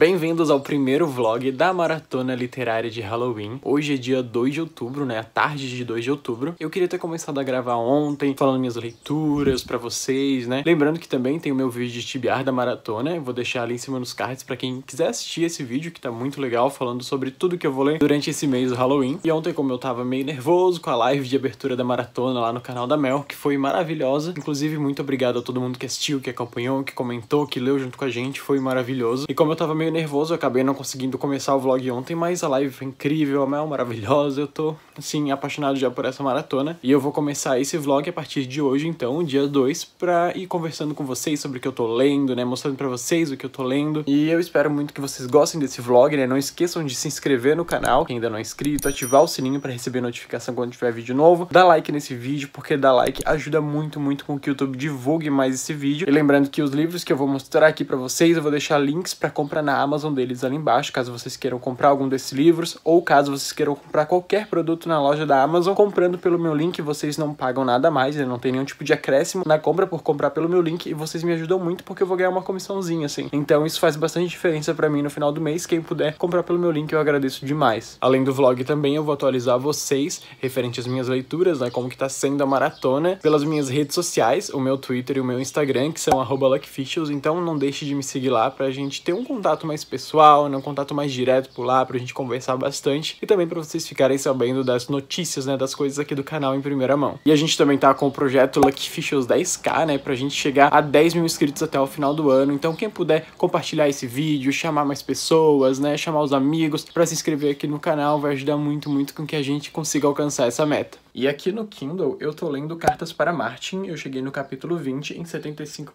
Bem-vindos ao primeiro vlog da Maratona Literária de Halloween. Hoje é dia 2 de outubro, né? A tarde de 2 de outubro. Eu queria ter começado a gravar ontem, falando minhas leituras para vocês, né? Lembrando que também tem o meu vídeo de tibiar da Maratona. Eu vou deixar ali em cima nos cards para quem quiser assistir esse vídeo, que tá muito legal, falando sobre tudo que eu vou ler durante esse mês do Halloween. E ontem, como eu tava meio nervoso com a live de abertura da Maratona lá no canal da Mel, que foi maravilhosa. Inclusive, muito obrigado a todo mundo que assistiu, que acompanhou, que comentou, que leu junto com a gente. Foi maravilhoso. E como eu tava meio meio nervoso, acabei não conseguindo começar o vlog ontem, mas a live foi incrível, a Mel maravilhosa, eu tô, assim, apaixonado já por essa maratona. E eu vou começar esse vlog a partir de hoje, então, dia 2, pra ir conversando com vocês sobre o que eu tô lendo, né, mostrando pra vocês o que eu tô lendo. E eu espero muito que vocês gostem desse vlog, né, não esqueçam de se inscrever no canal, quem ainda não é inscrito, ativar o sininho pra receber notificação quando tiver vídeo novo. Dá like nesse vídeo, porque dar like ajuda muito, muito com que o YouTube divulgue mais esse vídeo. E lembrando que os livros que eu vou mostrar aqui pra vocês, eu vou deixar links pra comprar na Amazon deles ali embaixo, caso vocês queiram comprar algum desses livros, ou caso vocês queiram comprar qualquer produto na loja da Amazon, comprando pelo meu link, vocês não pagam nada mais, não tem nenhum tipo de acréscimo na compra por comprar pelo meu link, e vocês me ajudam muito porque eu vou ganhar uma comissãozinha, assim. Então isso faz bastante diferença para mim no final do mês, quem puder comprar pelo meu link eu agradeço demais. Além do vlog também, eu vou atualizar vocês referente às minhas leituras, né, como que tá sendo a maratona, pelas minhas redes sociais, o meu Twitter e o meu Instagram, que são luckfishes, então não deixe de me seguir lá pra gente ter um contato contato mais pessoal, né, um contato mais direto por lá, pra gente conversar bastante e também para vocês ficarem sabendo das notícias, né, das coisas aqui do canal em primeira mão. E a gente também tá com o projeto Lucky Fishers 10k, né, pra gente chegar a 10 mil inscritos até o final do ano, então quem puder compartilhar esse vídeo, chamar mais pessoas, né, chamar os amigos para se inscrever aqui no canal, vai ajudar muito, muito com que a gente consiga alcançar essa meta. E aqui no Kindle eu tô lendo Cartas para Martin, eu cheguei no capítulo 20 em 75%,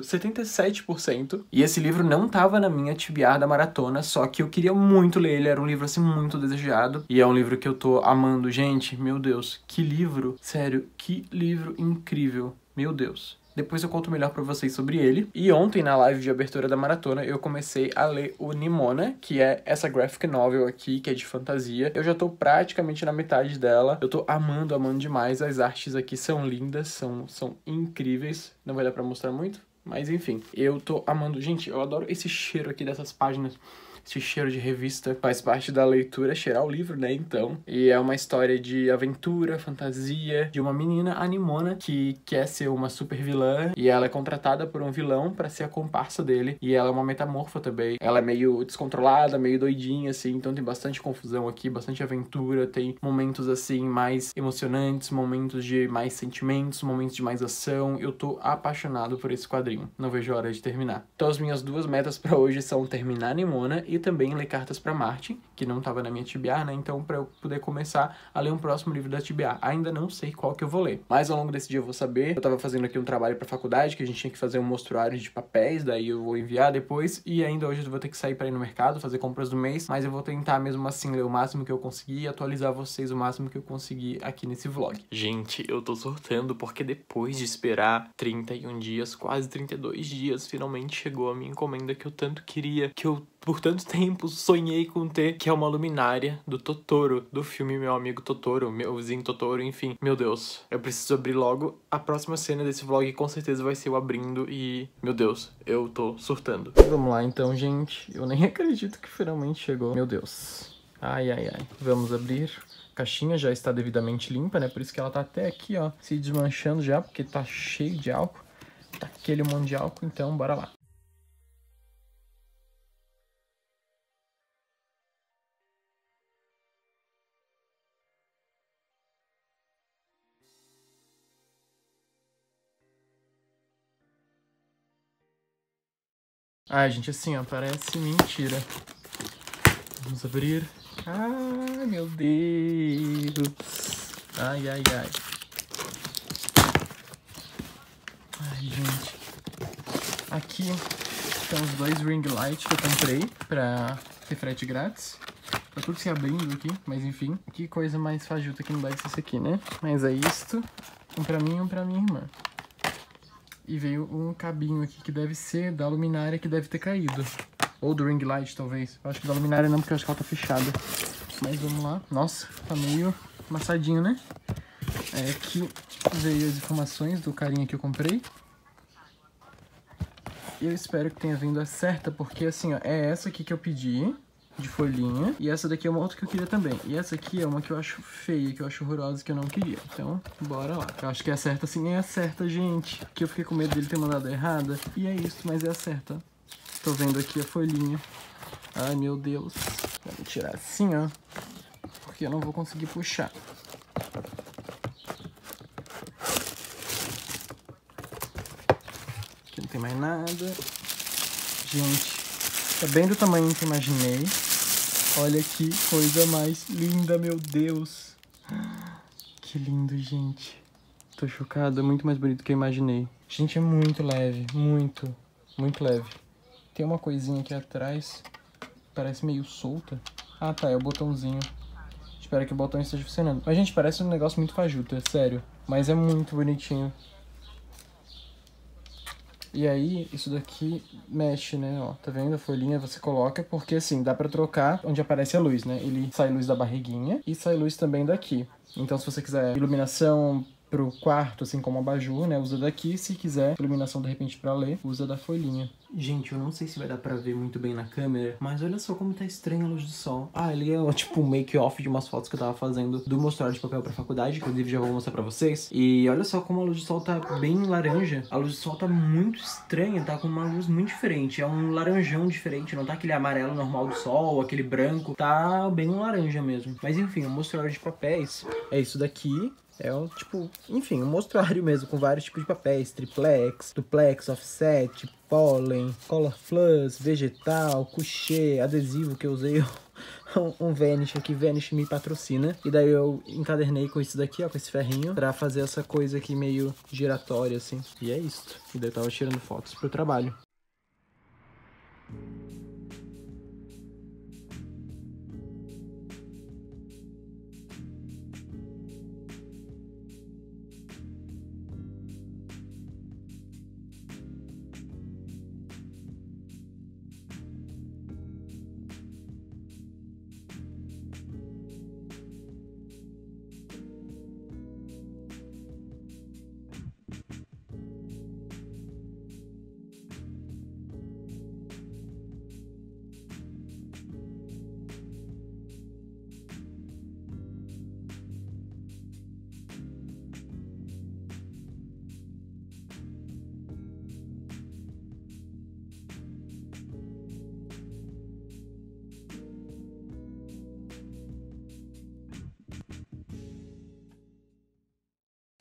77%, e esse livro não tava na minha TBR da maratona, só que eu queria muito ler ele, era um livro assim muito desejado, e é um livro que eu tô amando. Gente, meu Deus, que livro, sério, que livro incrível, meu Deus. Depois eu conto melhor para vocês sobre ele. E ontem, na live de abertura da maratona, eu comecei a ler o Nimona, que é essa graphic novel aqui, que é de fantasia. Eu já tô praticamente na metade dela. Eu tô amando, amando demais. As artes aqui são lindas, são, são incríveis. Não vai dar pra mostrar muito, mas enfim. Eu tô amando. Gente, eu adoro esse cheiro aqui dessas páginas esse cheiro de revista faz parte da leitura, cheirar o livro, né? Então. E é uma história de aventura, fantasia, de uma menina animona que quer ser uma super vilã e ela é contratada por um vilão para ser a comparsa dele. E ela é uma metamorfa também. Ela é meio descontrolada, meio doidinha, assim. Então tem bastante confusão aqui, bastante aventura. Tem momentos, assim, mais emocionantes, momentos de mais sentimentos, momentos de mais ação. Eu tô apaixonado por esse quadrinho. Não vejo a hora de terminar. Então as minhas duas metas para hoje são terminar Nimona e também ler Cartas para Marte, que não estava na minha TBA, né? Então, para eu poder começar a ler um próximo livro da TBA. Ainda não sei qual que eu vou ler, mas ao longo desse dia eu vou saber. Eu estava fazendo aqui um trabalho para faculdade, que a gente tinha que fazer um mostruário de papéis, daí eu vou enviar depois, e ainda hoje eu vou ter que sair para ir no mercado, fazer compras do mês, mas eu vou tentar mesmo assim ler o máximo que eu conseguir e atualizar vocês o máximo que eu conseguir aqui nesse vlog. Gente, eu tô sortando porque depois de esperar 31 dias, quase 32 dias, finalmente chegou a minha encomenda que eu tanto queria, que eu por tanto tempo sonhei com ter, que é uma luminária do Totoro, do filme Meu Amigo Totoro, meu vizinho Totoro, enfim. Meu Deus, eu preciso abrir logo. A próxima cena desse vlog com certeza vai ser eu abrindo e, meu Deus, eu tô surtando. Vamos lá então, gente. Eu nem acredito que finalmente chegou. Meu Deus. Ai, ai, ai. Vamos abrir. A caixinha já está devidamente limpa, né? Por isso que ela tá até aqui, ó, se desmanchando já, porque tá cheio de álcool. Tá aquele monte de álcool, então bora lá. Ai, gente, assim, ó, parece mentira. Vamos abrir. Ai, meu Deus. Ai, ai, ai. Ai, gente. Aqui estão os dois ring lights que eu comprei pra ter frete grátis. Tá tudo se abrindo aqui, mas enfim. Que coisa mais fajuta que não deve ser isso aqui, né? Mas é isto. Um pra mim e um pra minha irmã. E veio um cabinho aqui que deve ser da luminária que deve ter caído. Ou do ring light, talvez. Eu acho que da luminária não, porque eu acho que ela tá fechada. Mas vamos lá. Nossa, tá meio amassadinho, né? É que veio as informações do carinha que eu comprei. E eu espero que tenha vindo a certa, porque assim, ó, é essa aqui que eu pedi de folhinha. E essa daqui é uma outra que eu queria também. E essa aqui é uma que eu acho feia, que eu acho horrorosa, que eu não queria. Então, bora lá. Eu acho que é certa assim é a certa, gente. Que eu fiquei com medo dele ter mandado errada. E é isso, mas é a certa. Tô vendo aqui a folhinha. Ai, meu Deus. Vou tirar assim, ó. Porque eu não vou conseguir puxar. Aqui não tem mais nada. Gente, é bem do tamanho que imaginei. Olha que coisa mais linda, meu Deus. Que lindo, gente. Tô chocado, é muito mais bonito do que eu imaginei. Gente, é muito leve, muito, muito leve. Tem uma coisinha aqui atrás, parece meio solta. Ah, tá, é o botãozinho. Espero que o botão esteja funcionando. Mas, gente, parece um negócio muito fajuto, é sério. Mas é muito bonitinho. E aí, isso daqui mexe, né? Ó, tá vendo? A folhinha você coloca, porque assim, dá pra trocar onde aparece a luz, né? Ele sai luz da barriguinha e sai luz também daqui. Então, se você quiser iluminação pro quarto, assim como abajur, né? Usa daqui, se quiser, iluminação de repente para ler, usa da folhinha. Gente, eu não sei se vai dar pra ver muito bem na câmera, mas olha só como tá estranha a luz do sol. Ah, ali é tipo um make-off de umas fotos que eu tava fazendo do mostrar de papel pra faculdade, que inclusive já vou mostrar pra vocês. E olha só como a luz do sol tá bem laranja. A luz do sol tá muito estranha, tá com uma luz muito diferente. É um laranjão diferente, não tá aquele amarelo normal do sol, aquele branco. Tá bem laranja mesmo. Mas enfim, o mostrar de papéis é isso daqui. É um tipo, enfim, um mostruário mesmo, com vários tipos de papéis, triplex, duplex, offset, pólen, color flux, vegetal, coucher, adesivo que eu usei um, um Vanish aqui, Vanish me patrocina. E daí eu encadernei com isso daqui, ó, com esse ferrinho, pra fazer essa coisa aqui meio giratória, assim. E é isso. E daí eu tava tirando fotos pro trabalho.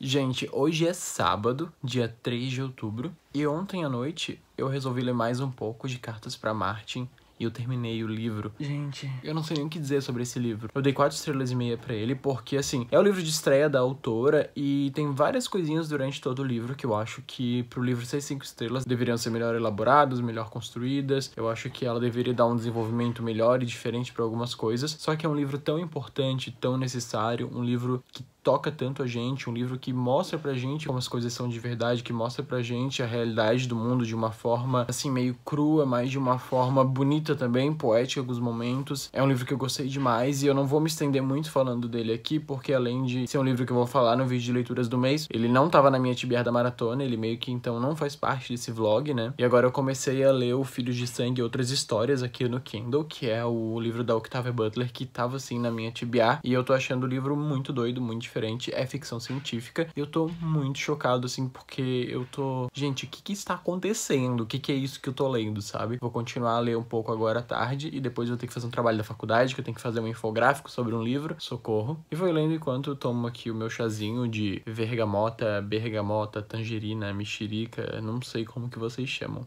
Gente, hoje é sábado, dia 3 de outubro, e ontem à noite eu resolvi ler mais um pouco de Cartas para Martin e eu terminei o livro. Gente, eu não sei nem o que dizer sobre esse livro. Eu dei quatro estrelas e meia para ele porque assim, é o livro de estreia da autora e tem várias coisinhas durante todo o livro que eu acho que pro livro ser cinco estrelas deveriam ser melhor elaboradas, melhor construídas. Eu acho que ela deveria dar um desenvolvimento melhor e diferente para algumas coisas. Só que é um livro tão importante, tão necessário, um livro que toca tanto a gente, um livro que mostra pra gente como as coisas são de verdade, que mostra pra gente a realidade do mundo de uma forma assim meio crua, mas de uma forma bonita também, poética em alguns momentos. É um livro que eu gostei demais e eu não vou me estender muito falando dele aqui, porque além de ser um livro que eu vou falar no vídeo de leituras do mês, ele não tava na minha tibiar da maratona, ele meio que então não faz parte desse vlog, né? E agora eu comecei a ler O Filho de Sangue e Outras Histórias aqui no Kindle, que é o livro da Octavia Butler que tava assim na minha tibiar e eu tô achando o livro muito doido, muito diferente diferente, é ficção científica. Eu tô muito chocado, assim, porque eu tô. Gente, o que que está acontecendo? O que que é isso que eu tô lendo, sabe? Vou continuar a ler um pouco agora à tarde e depois eu tenho que fazer um trabalho da faculdade, que eu tenho que fazer um infográfico sobre um livro, socorro. E vou lendo enquanto eu tomo aqui o meu chazinho de vergamota, bergamota, tangerina, mexerica, não sei como que vocês chamam.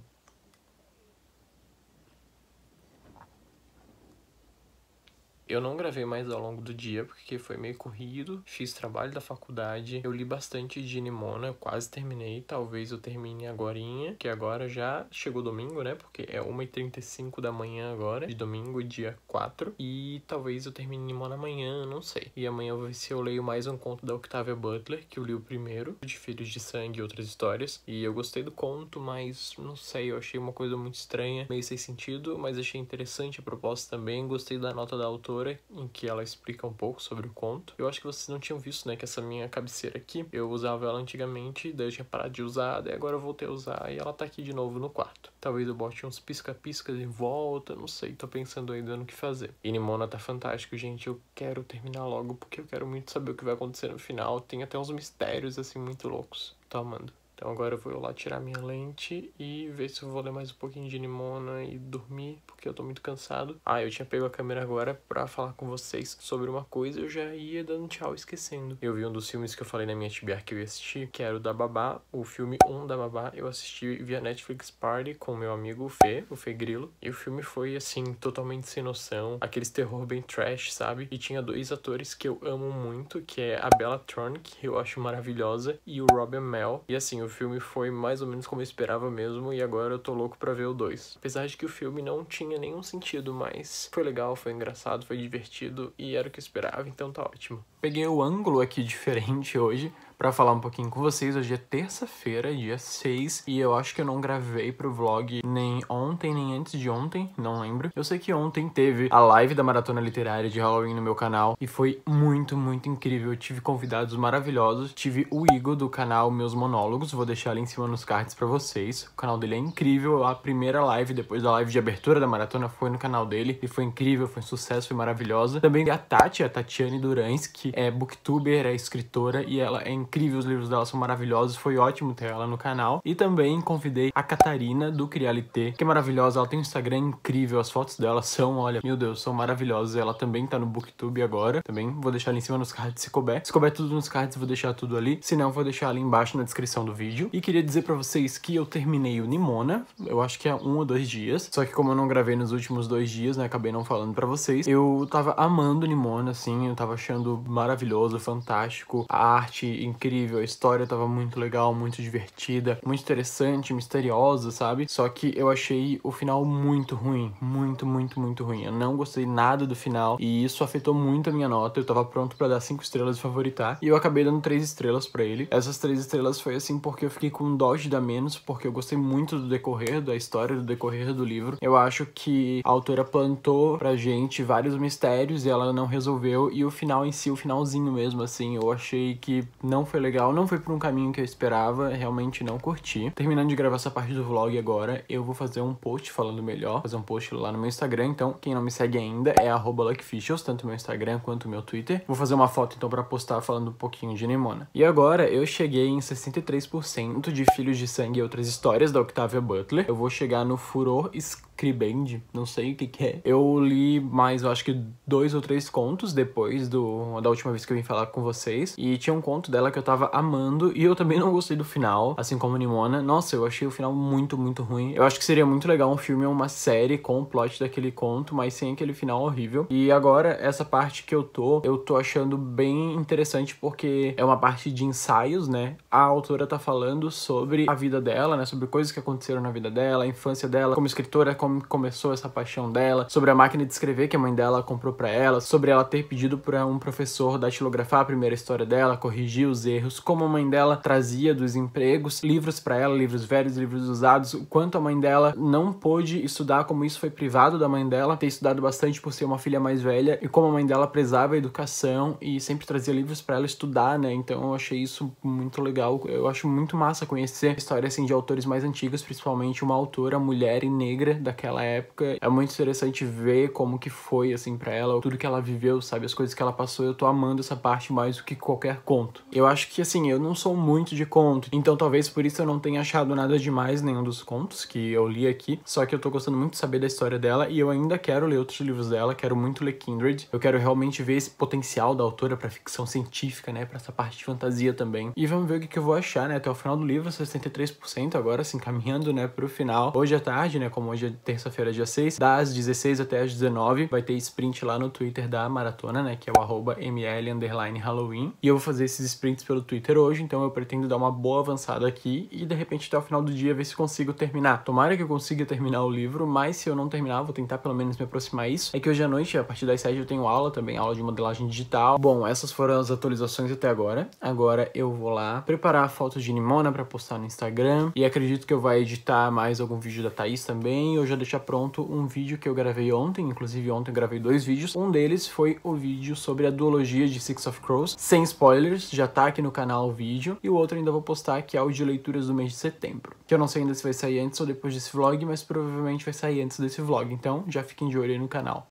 Eu não gravei mais ao longo do dia porque foi meio corrido, fiz trabalho da faculdade, eu li bastante de Nimona, eu quase terminei, talvez eu termine agorinha, que agora já chegou domingo, né? Porque é 1h35 da manhã agora, de domingo, dia 4, e talvez eu termine Nimona amanhã, não sei. E amanhã eu vou ver se eu leio mais um conto da Octavia Butler, que eu li o primeiro, de Filhos de Sangue e Outras Histórias, e eu gostei do conto, mas não sei, eu achei uma coisa muito estranha, meio sem sentido, mas achei interessante a proposta também, gostei da nota da autora em que ela explica um pouco sobre o conto. Eu acho que vocês não tinham visto, né, que essa minha cabeceira aqui, eu usava ela antigamente, daí eu tinha parado de usar, daí agora eu voltei a usar e ela tá aqui de novo no quarto. Talvez eu bote uns pisca-piscas em volta, não sei, tô pensando ainda no que fazer. E Nimona tá fantástico, gente, eu quero terminar logo porque eu quero muito saber o que vai acontecer no final. Tem até uns mistérios assim muito loucos. Tô amando. Então agora eu vou lá tirar minha lente e ver se eu vou ler mais um pouquinho de Nimona e dormir, porque eu tô muito cansado. Ah, eu tinha pego a câmera agora pra falar com vocês sobre uma coisa, eu já ia dando tchau esquecendo. Eu vi um dos filmes que eu falei na minha TBR que eu ia assistir, que era o da Babá, o filme 1 da Babá, eu assisti via Netflix Party com meu amigo Fê, o Fê Grilo, e o filme foi, assim, totalmente sem noção, aqueles terror bem trash, sabe? E tinha dois atores que eu amo muito, que é a Bella Thorne, que eu acho maravilhosa, e o Robin Mel. E assim, eu filme foi mais ou menos como eu esperava mesmo e agora eu tô louco para ver o 2. Apesar de que o filme não tinha nenhum sentido, mas foi legal, foi engraçado, foi divertido e era o que eu esperava, então tá ótimo. Peguei o ângulo aqui diferente hoje para falar um pouquinho com vocês. Hoje é terça-feira, dia 6, e eu acho que eu não gravei pro vlog nem ontem, nem antes de ontem, não lembro. Eu sei que ontem teve a live da Maratona Literária de Halloween no meu canal e foi muito, muito incrível. Eu tive convidados maravilhosos, tive o Igor do canal Meus Monólogos, vou deixar ali em cima nos cards para vocês. O canal dele é incrível, a primeira live depois da live de abertura da maratona foi no canal dele e foi incrível, foi um sucesso, foi maravilhosa. Também a Tati, a Tatiane Durans, que é booktuber, é escritora e ela é incrível incrível, os livros dela são maravilhosos, foi ótimo ter ela no canal. E também convidei a Catarina do Crialité, que é maravilhosa, ela tem um Instagram incrível, as fotos dela são, olha, meu Deus, são maravilhosas. Ela também tá no Booktube agora, também vou deixar ali em cima nos cards se couber. Se couber tudo nos cards, vou deixar tudo ali, se não, vou deixar ali embaixo na descrição do vídeo. E queria dizer para vocês que eu terminei o Nimona, eu acho que há um ou dois dias, só que como eu não gravei nos últimos dois dias, né, acabei não falando para vocês, eu tava amando Nimona, assim, eu tava achando maravilhoso, fantástico, a arte incrível, incrível, a história tava muito legal, muito divertida, muito interessante, misteriosa, sabe? Só que eu achei o final muito ruim, muito, muito, muito ruim. Eu não gostei nada do final e isso afetou muito a minha nota. Eu tava pronto para dar cinco estrelas e favoritar e eu acabei dando três estrelas para ele. Essas três estrelas foi assim porque eu fiquei com dó de dar menos, porque eu gostei muito do decorrer da história, do decorrer do livro. Eu acho que a autora plantou pra gente vários mistérios e ela não resolveu e o final em si, o finalzinho mesmo assim, eu achei que não foi legal, não foi por um caminho que eu esperava, realmente não curti. Terminando de gravar essa parte do vlog agora, eu vou fazer um post falando melhor, fazer um post lá no meu Instagram, então quem não me segue ainda é @luckfishers, tanto meu Instagram quanto meu Twitter. Vou fazer uma foto então para postar falando um pouquinho de Nemona. E agora eu cheguei em 63% de Filhos de Sangue e Outras Histórias da Octavia Butler. Eu vou chegar no Furor Escuro Cribend, não sei o que, que é. Eu li mais, eu acho que dois ou três contos depois do da última vez que eu vim falar com vocês. E tinha um conto dela que eu tava amando e eu também não gostei do final, assim como Nimona. Nossa, eu achei o final muito, muito ruim. Eu acho que seria muito legal um filme ou uma série com o plot daquele conto, mas sem aquele final horrível. E agora, essa parte que eu tô, eu tô achando bem interessante porque é uma parte de ensaios, né? A autora tá falando sobre a vida dela, né? Sobre coisas que aconteceram na vida dela, a infância dela, como escritora, como como começou essa paixão dela, sobre a máquina de escrever que a mãe dela comprou para ela, sobre ela ter pedido para um professor datilografar a primeira história dela, corrigir os erros, como a mãe dela trazia dos empregos livros para ela, livros velhos, livros usados, o quanto a mãe dela não pôde estudar, como isso foi privado da mãe dela, ter estudado bastante por ser uma filha mais velha e como a mãe dela prezava a educação e sempre trazia livros para ela estudar, né? Então eu achei isso muito legal. Eu acho muito massa conhecer histórias assim de autores mais antigos, principalmente uma autora mulher e negra da naquela época. É muito interessante ver como que foi, assim, para ela, tudo que ela viveu, sabe? As coisas que ela passou. Eu tô amando essa parte mais do que qualquer conto. Eu acho que, assim, eu não sou muito de conto, então talvez por isso eu não tenha achado nada demais nenhum dos contos que eu li aqui. Só que eu tô gostando muito de saber da história dela e eu ainda quero ler outros livros dela, quero muito ler Kindred. Eu quero realmente ver esse potencial da autora para ficção científica, né? Para essa parte de fantasia também. E vamos ver o que, que eu vou achar, né? Até o final do livro, 63% agora, assim, caminhando, né, pro final. Hoje à tarde, né, como hoje é terça-feira, dia 6, das 16 até as 19. Vai ter sprint lá no Twitter da maratona, né? Que é o arroba ml_halloween. E eu vou fazer esses sprints pelo Twitter hoje, então eu pretendo dar uma boa avançada aqui e de repente até o final do dia ver se consigo terminar. Tomara que eu consiga terminar o livro, mas se eu não terminar, vou tentar pelo menos me aproximar isso. É que hoje à noite, a partir das 7, eu tenho aula também, aula de modelagem digital. Bom, essas foram as atualizações até agora. Agora eu vou lá preparar a foto de Nimona para postar no Instagram. E acredito que eu vou editar mais algum vídeo da Thaís também. Hoje já deixar pronto um vídeo que eu gravei ontem, inclusive ontem eu gravei dois vídeos. Um deles foi o vídeo sobre a duologia de Six of Crows, sem spoilers, já tá aqui no canal o vídeo. E o outro ainda vou postar, que é o de leituras do mês de setembro. Que eu não sei ainda se vai sair antes ou depois desse vlog, mas provavelmente vai sair antes desse vlog. Então já fiquem de olho aí no canal.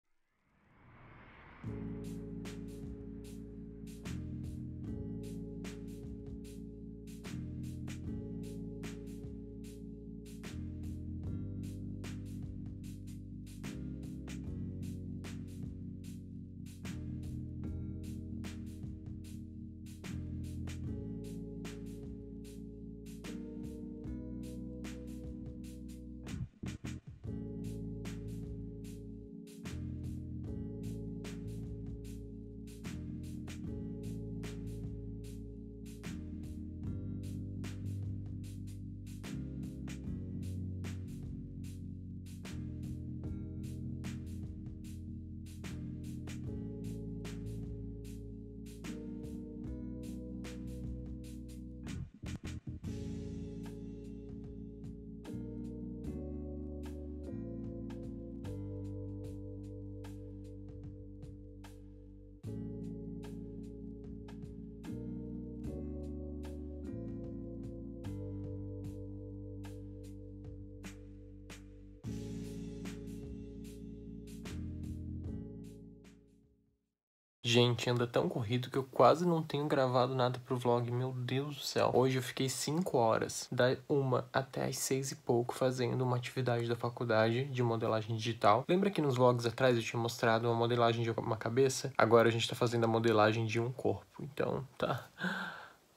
Gente, anda tão corrido que eu quase não tenho gravado nada pro vlog, meu Deus do céu. Hoje eu fiquei 5 horas, da 1 até as 6 e pouco, fazendo uma atividade da faculdade de modelagem digital. Lembra que nos vlogs atrás eu tinha mostrado uma modelagem de uma cabeça? Agora a gente tá fazendo a modelagem de um corpo, então tá...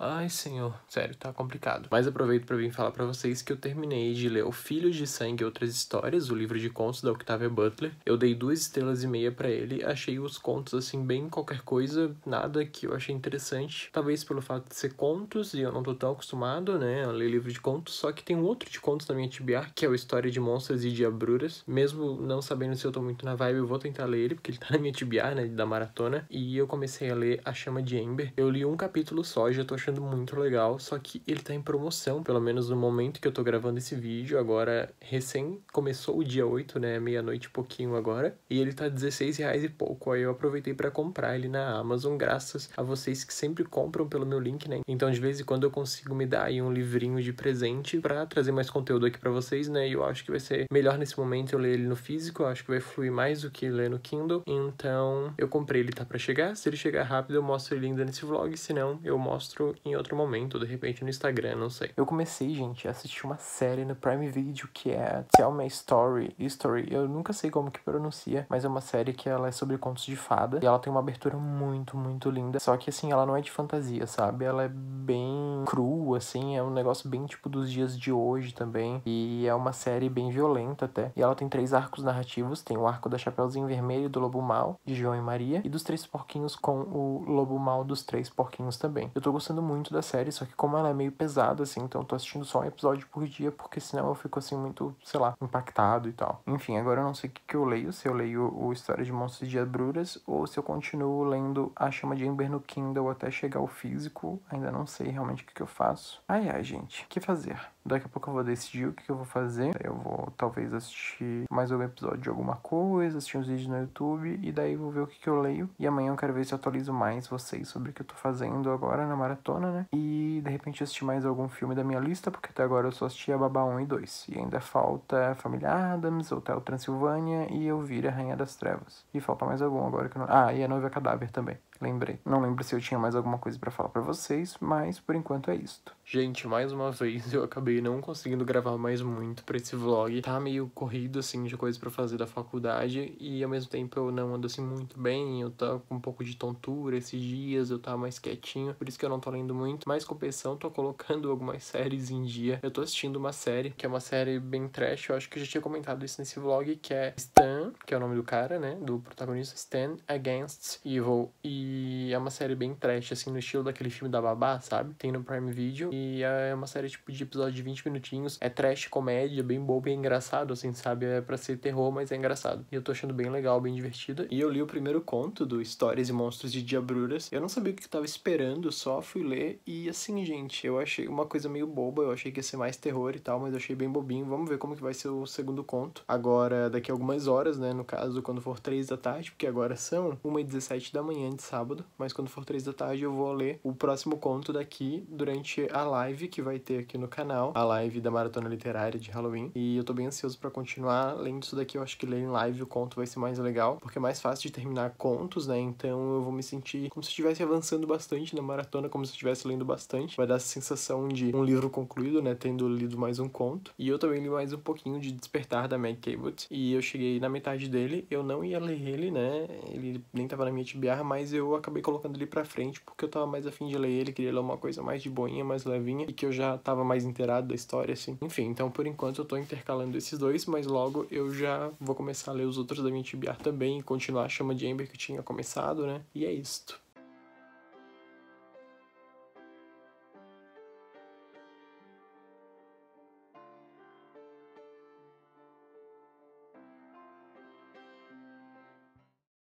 Ai, senhor, sério, tá complicado. Mas aproveito para vir falar para vocês que eu terminei de ler O Filhos de Sangue e Outras Histórias, o livro de contos da Octavia Butler. Eu dei duas estrelas e meia para ele, achei os contos assim bem qualquer coisa, nada que eu achei interessante. Talvez pelo fato de ser contos e eu não tô tão acostumado, né, a ler livro de contos, só que tem um outro de contos na minha TBR, que é o História de Monstros e Diabruras. Mesmo não sabendo se eu tô muito na vibe, eu vou tentar ler ele, porque ele tá na minha TBR, né, da maratona. E eu comecei a ler A Chama de Ember. Eu li um capítulo só, já tô achando achando muito legal, só que ele tá em promoção, pelo menos no momento que eu tô gravando esse vídeo, agora recém começou o dia 8, né, meia-noite pouquinho agora, e ele tá 16 reais e pouco, aí eu aproveitei para comprar ele na Amazon, graças a vocês que sempre compram pelo meu link, né, então de vez em quando eu consigo me dar aí um livrinho de presente para trazer mais conteúdo aqui para vocês, né, e eu acho que vai ser melhor nesse momento eu ler ele no físico, eu acho que vai fluir mais do que ler no Kindle, então eu comprei ele, tá para chegar, se ele chegar rápido eu mostro ele ainda nesse vlog, se não eu mostro em outro momento, de repente no Instagram, não sei. Eu comecei, gente, a assistir uma série no Prime Video que é Tell My Story, Story, eu nunca sei como que pronuncia, mas é uma série que ela é sobre contos de fada e ela tem uma abertura muito, muito linda. Só que assim, ela não é de fantasia, sabe? Ela é bem crua, assim, é um negócio bem tipo dos dias de hoje também. E é uma série bem violenta até. E ela tem três arcos narrativos: tem o arco da Chapeuzinho Vermelho do Lobo Mal, de João e Maria, e dos Três Porquinhos com o Lobo Mal dos Três Porquinhos também. Eu tô gostando muito da série, só que como ela é meio pesada, assim, então eu tô assistindo só um episódio por dia, porque senão eu fico, assim, muito, sei lá, impactado e tal. Enfim, agora eu não sei o que, que eu leio, se eu leio o História de Monstros de Abruras ou se eu continuo lendo A Chama de Ember no Kindle até chegar ao físico, ainda não sei realmente o que, que eu faço. Ai, ai, gente, o que fazer? Daqui a pouco eu vou decidir o que eu vou fazer. Eu vou talvez assistir mais algum episódio de alguma coisa, assistir uns vídeos no YouTube e daí vou ver o que, que eu leio. E amanhã eu quero ver se eu atualizo mais vocês sobre o que eu tô fazendo agora na maratona, né? E de repente assistir mais algum filme da minha lista, porque até agora eu só assisti a Babá 1 e 2. E ainda falta Família Adams, Hotel Transilvânia e Eu a Rainha das Trevas. E falta mais algum agora que eu não. Ah, e a Noiva Cadáver também. Lembrei. Não lembro se eu tinha mais alguma coisa para falar para vocês, mas por enquanto é isto. Gente, mais uma vez eu acabei não conseguindo gravar mais muito para esse vlog. Tá meio corrido assim de coisas para fazer da faculdade e ao mesmo tempo eu não ando assim muito bem, eu tô com um pouco de tontura esses dias, eu tava mais quietinho, por isso que eu não tô lendo muito, mas compensão tô colocando algumas séries em dia. Eu tô assistindo uma série que é uma série bem trash, eu acho que eu já tinha comentado isso nesse vlog, que é Stan, que é o nome do cara, né, do protagonista Stan Against Evil e e é uma série bem trash, assim, no estilo daquele filme da Babá, sabe? Tem no Prime Video. E é uma série, tipo, de episódio de 20 minutinhos. É trash, comédia, bem bobo e engraçado, assim, sabe? É pra ser terror, mas é engraçado. E eu tô achando bem legal, bem divertida. E eu li o primeiro conto do Histórias e Monstros de Diabruras. Eu não sabia o que tava esperando, só fui ler. E, assim, gente, eu achei uma coisa meio boba. Eu achei que ia ser mais terror e tal, mas eu achei bem bobinho. Vamos ver como que vai ser o segundo conto. Agora, daqui a algumas horas, né? No caso, quando for 3 da tarde, porque agora são 1h17 da manhã de sábado sábado, mas quando for três da tarde eu vou ler o próximo conto daqui durante a live que vai ter aqui no canal, a live da Maratona Literária de Halloween. E eu tô bem ansioso para continuar lendo isso daqui. Eu acho que ler em live o conto vai ser mais legal, porque é mais fácil de terminar contos, né? Então eu vou me sentir como se estivesse avançando bastante na maratona, como se estivesse lendo bastante. Vai dar essa sensação de um livro concluído, né? Tendo lido mais um conto. E eu também li mais um pouquinho de Despertar da Meg Cabot. E eu cheguei na metade dele. Eu não ia ler ele, né? Ele nem tava na minha TBR mas eu eu acabei colocando ele pra frente porque eu tava mais afim de ler ele, queria ler uma coisa mais de boinha, mais levinha e que eu já tava mais inteirado da história, assim. Enfim, então por enquanto eu tô intercalando esses dois, mas logo eu já vou começar a ler os outros da minha TBR também e continuar a chama de Ember que eu tinha começado, né? E é isto.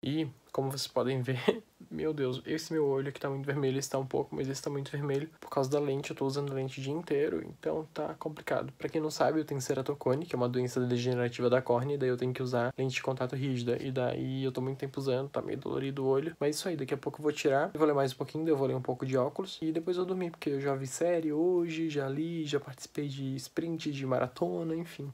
E, como vocês podem ver, meu Deus, esse meu olho aqui tá muito vermelho, esse tá um pouco, mas esse tá muito vermelho por causa da lente, eu tô usando lente o dia inteiro, então tá complicado. Para quem não sabe, eu tenho ceratocone, que é uma doença degenerativa da córnea, e daí eu tenho que usar lente de contato rígida, e daí eu tô muito tempo usando, tá meio dolorido o olho, mas é isso aí, daqui a pouco eu vou tirar, eu vou ler mais um pouquinho, eu vou ler um pouco de óculos, e depois eu dormir, porque eu já vi série hoje, já li, já participei de sprint, de maratona, enfim.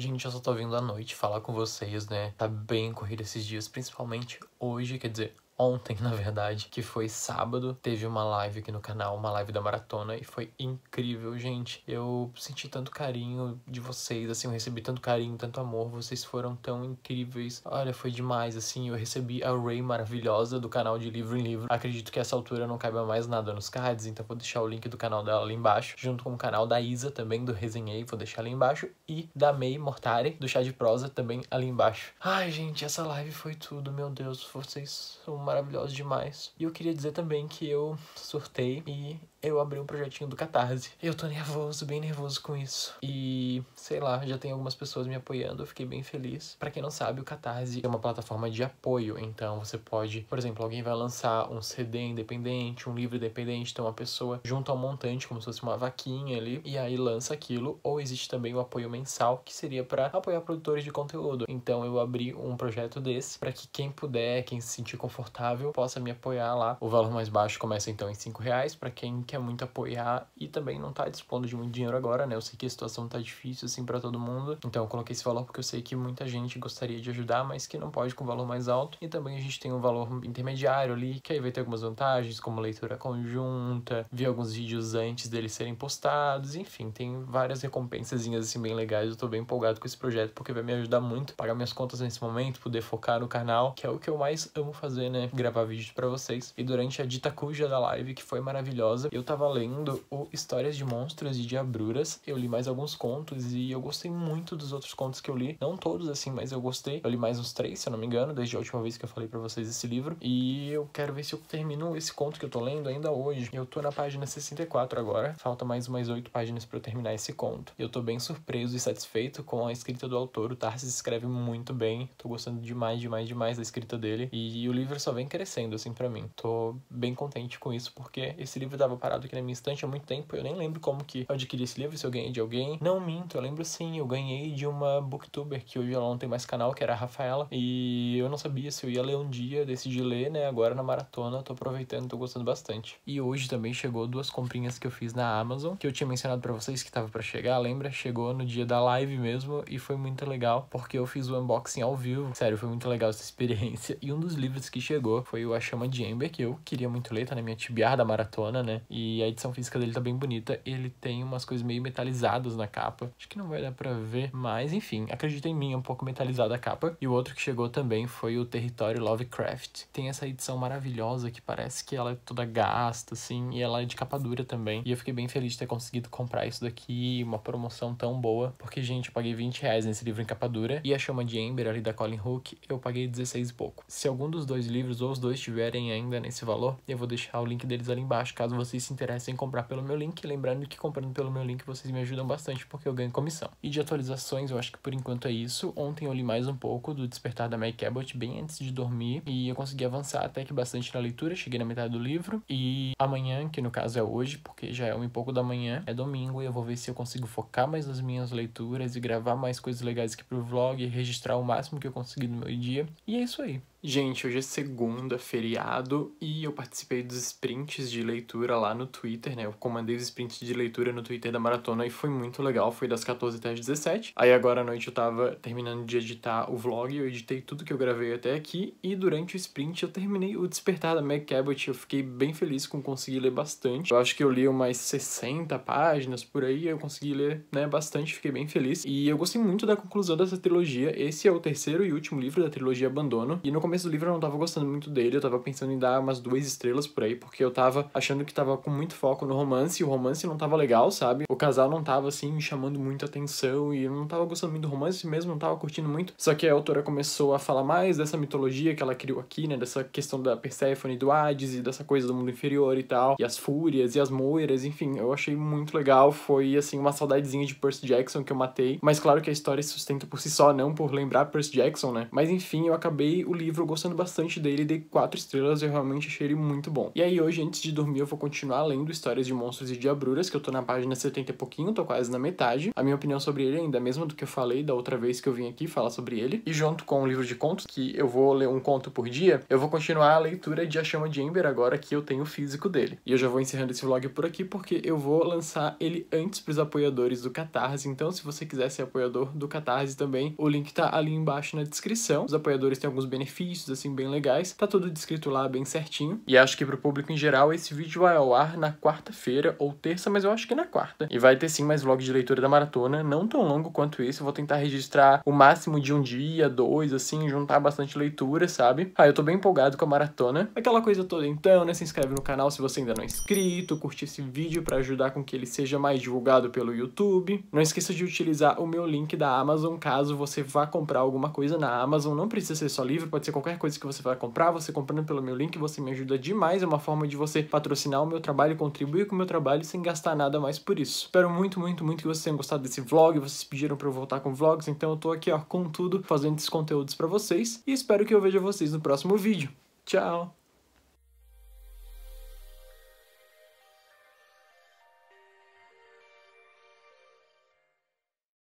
Gente, eu só tô vindo à noite falar com vocês, né? Tá bem corrido esses dias, principalmente hoje, quer dizer, ontem, na verdade, que foi sábado, teve uma live aqui no canal, uma live da maratona, e foi incrível, gente. Eu senti tanto carinho de vocês, assim, eu recebi tanto carinho, tanto amor, vocês foram tão incríveis. Olha, foi demais, assim, eu recebi a Ray maravilhosa do canal de Livro em Livro. Acredito que essa altura não cabe mais nada nos cards, então vou deixar o link do canal dela ali embaixo, junto com o canal da Isa também, do Resenhei, vou deixar ali embaixo, e da May Mortari, do Chá de Prosa, também ali embaixo. Ai, gente, essa live foi tudo, meu Deus, vocês são maravilhosos demais. E eu queria dizer também que eu surtei e eu abri um projetinho do Catarse. Eu tô nervoso, bem nervoso com isso. E, sei lá, já tem algumas pessoas me apoiando, eu fiquei bem feliz. Para quem não sabe, o Catarse é uma plataforma de apoio, então você pode, por exemplo, alguém vai lançar um CD independente, um livro independente, então uma pessoa junta um montante como se fosse uma vaquinha ali e aí lança aquilo, ou existe também o apoio mensal, que seria para apoiar produtores de conteúdo. Então eu abri um projeto desse para que quem puder, quem se sentir confortável, possa me apoiar lá. O valor mais baixo começa então em 5 reais, para quem quer muito apoiar e também não tá dispondo de muito dinheiro agora, né? Eu sei que a situação tá difícil, assim, para todo mundo. Então eu coloquei esse valor porque eu sei que muita gente gostaria de ajudar, mas que não pode com valor mais alto. E também a gente tem um valor intermediário ali, que aí vai ter algumas vantagens, como leitura conjunta, ver alguns vídeos antes deles serem postados, enfim, tem várias recompensazinhas, assim, bem legais. Eu tô bem empolgado com esse projeto porque vai me ajudar muito a pagar minhas contas nesse momento, poder focar no canal, que é o que eu mais amo fazer, né? Gravar vídeos para vocês. E durante a dita cuja da live, que foi maravilhosa, eu tava lendo o Histórias de Monstros e de Abruras. Eu li mais alguns contos e eu gostei muito dos outros contos que eu li. Não todos, assim, mas eu gostei. Eu li mais uns três, se eu não me engano, desde a última vez que eu falei para vocês esse livro. E eu quero ver se eu termino esse conto que eu tô lendo ainda hoje. Eu tô na página 64 agora. Falta mais umas oito páginas para eu terminar esse conto. Eu tô bem surpreso e satisfeito com a escrita do autor. O Tarsis escreve muito bem. Tô gostando demais, demais, demais da escrita dele. E o livro só vem crescendo, assim, para mim. Tô bem contente com isso, porque esse livro dava para parado aqui na minha estante há muito tempo. Eu nem lembro como que eu adquiri esse livro, se eu ganhei de alguém. Não minto, eu lembro sim, eu ganhei de uma booktuber que hoje ela não tem mais canal, que era a Rafaela. E eu não sabia se eu ia ler um dia, decidi ler, né? Agora na maratona, tô aproveitando, tô gostando bastante. E hoje também chegou duas comprinhas que eu fiz na Amazon, que eu tinha mencionado para vocês que tava para chegar, lembra? Chegou no dia da live mesmo e foi muito legal, porque eu fiz o unboxing ao vivo. Sério, foi muito legal essa experiência. E um dos livros que chegou foi o A Chama de Ember, que eu queria muito ler, tá na minha tibiar da maratona, né? E e a edição física dele tá bem bonita. Ele tem umas coisas meio metalizadas na capa. Acho que não vai dar pra ver, mas enfim, acredita em mim, é um pouco metalizada a capa. E o outro que chegou também foi o Território Lovecraft. Tem essa edição maravilhosa que parece que ela é toda gasta, assim, e ela é de capa dura também. E eu fiquei bem feliz de ter conseguido comprar isso daqui, uma promoção tão boa. Porque, gente, eu paguei 20 reais nesse livro em capa dura. E a Chama de Ember, ali da Colin Hook, eu paguei 16 e pouco. Se algum dos dois livros ou os dois tiverem ainda nesse valor, eu vou deixar o link deles ali embaixo, caso vocês se interessam em comprar pelo meu link. Lembrando que comprando pelo meu link vocês me ajudam bastante porque eu ganho comissão. E de atualizações, eu acho que por enquanto é isso. Ontem eu li mais um pouco do Despertar da Mike Cabot bem antes de dormir e eu consegui avançar até que bastante na leitura, cheguei na metade do livro. E amanhã, que no caso é hoje, porque já é um e pouco da manhã, é domingo e eu vou ver se eu consigo focar mais nas minhas leituras e gravar mais coisas legais aqui pro vlog, registrar o máximo que eu consegui no meu dia. E é isso aí. Gente, hoje é segunda, feriado, e eu participei dos sprints de leitura lá no Twitter, né? Eu comandei os sprints de leitura no Twitter da maratona e foi muito legal, foi das 14 até as 17. Aí agora à noite eu tava terminando de editar o vlog, eu editei tudo que eu gravei até aqui, e durante o sprint eu terminei o Despertar da Meg Cabot, eu fiquei bem feliz com conseguir ler bastante. Eu acho que eu li umas 60 páginas por aí, eu consegui ler, né, bastante, fiquei bem feliz. E eu gostei muito da conclusão dessa trilogia, esse é o terceiro e último livro da trilogia Abandono, e no começo do livro eu não tava gostando muito dele, eu tava pensando em dar umas duas estrelas por aí, porque eu tava achando que tava com muito foco no romance, e o romance não tava legal, sabe? O casal não tava, assim, me chamando muita atenção, e eu não tava gostando muito do romance mesmo, não tava curtindo muito. Só que a autora começou a falar mais dessa mitologia que ela criou aqui, né? Dessa questão da Perséfone, do Hades, e dessa coisa do mundo inferior e tal, e as fúrias, e as moiras, enfim, eu achei muito legal, foi, assim, uma saudadezinha de Percy Jackson que eu matei, mas claro que a história se sustenta por si só, não por lembrar Percy Jackson, né? Mas enfim, eu acabei o livro livro gostando bastante dele, dei quatro estrelas, eu realmente achei ele muito bom. E aí hoje, antes de dormir, eu vou continuar lendo Histórias de Monstros e Diabruras, que eu tô na página 70 e pouquinho, tô quase na metade. A minha opinião sobre ele é ainda é a mesma do que eu falei da outra vez que eu vim aqui falar sobre ele. E junto com o livro de contos, que eu vou ler um conto por dia, eu vou continuar a leitura de A Chama de Ember agora que eu tenho o físico dele. E eu já vou encerrando esse vlog por aqui, porque eu vou lançar ele antes pros apoiadores do Catarse, então se você quiser ser apoiador do Catarse também, o link tá ali embaixo na descrição. Os apoiadores têm alguns benefícios exercícios, assim, bem legais. Tá tudo descrito lá bem certinho. E acho que pro público em geral, esse vídeo vai ao ar na quarta-feira ou terça, mas eu acho que na quarta. E vai ter sim mais vlog de leitura da maratona, não tão longo quanto isso. vou tentar registrar o máximo de um dia, dois, assim, juntar bastante leitura, sabe? Ah, eu tô bem empolgado com a maratona. Aquela coisa toda, então, né? Se inscreve no canal se você ainda não é inscrito, curte esse vídeo para ajudar com que ele seja mais divulgado pelo YouTube. Não esqueça de utilizar o meu link da Amazon caso você vá comprar alguma coisa na Amazon. Não precisa ser só livro, pode ser qualquer coisa que você vai comprar, você comprando pelo meu link, você me ajuda demais. É uma forma de você patrocinar o meu trabalho, contribuir com o meu trabalho sem gastar nada mais por isso. Espero muito, muito, muito que vocês tenham gostado desse vlog. Vocês pediram para eu voltar com vlogs, então eu tô aqui, ó, com tudo, fazendo esses conteúdos para vocês. E espero que eu veja vocês no próximo vídeo. Tchau!